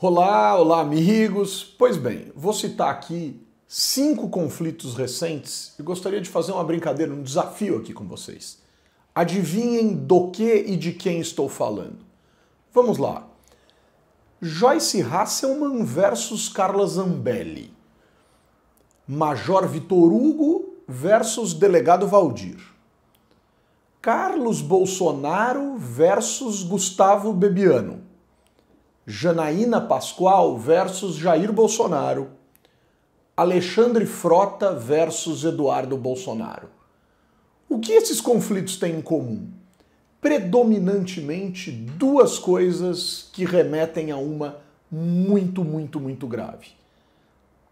Olá, olá amigos! Pois bem, vou citar aqui cinco conflitos recentes e gostaria de fazer uma brincadeira, um desafio aqui com vocês. Adivinhem do que e de quem estou falando. Vamos lá. Joyce Hasselman versus Carla Zambelli. Major Vitor Hugo versus Delegado Valdir. Carlos Bolsonaro versus Gustavo Bebiano. Janaína Pascoal versus Jair Bolsonaro, Alexandre Frota versus Eduardo Bolsonaro. O que esses conflitos têm em comum? Predominantemente duas coisas que remetem a uma muito, muito, muito grave.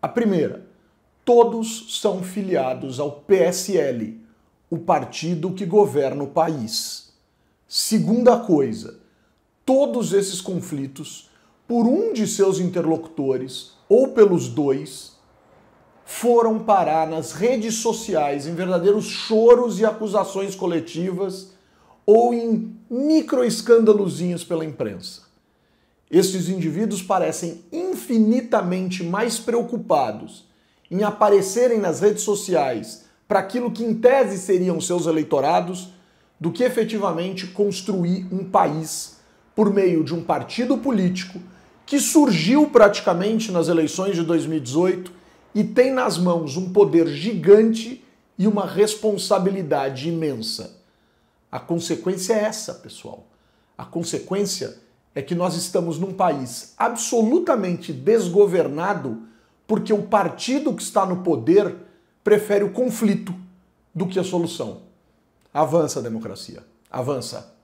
A primeira, todos são filiados ao PSL, o partido que governa o país. Segunda coisa, todos esses conflitos por um de seus interlocutores ou pelos dois foram parar nas redes sociais em verdadeiros choros e acusações coletivas ou em microescândalozinhos pela imprensa. Esses indivíduos parecem infinitamente mais preocupados em aparecerem nas redes sociais para aquilo que em tese seriam seus eleitorados do que efetivamente construir um país por meio de um partido político que surgiu praticamente nas eleições de 2018 e tem nas mãos um poder gigante e uma responsabilidade imensa. A consequência é essa, pessoal. A consequência é que nós estamos num país absolutamente desgovernado porque o partido que está no poder prefere o conflito do que a solução. Avança a democracia. Avança.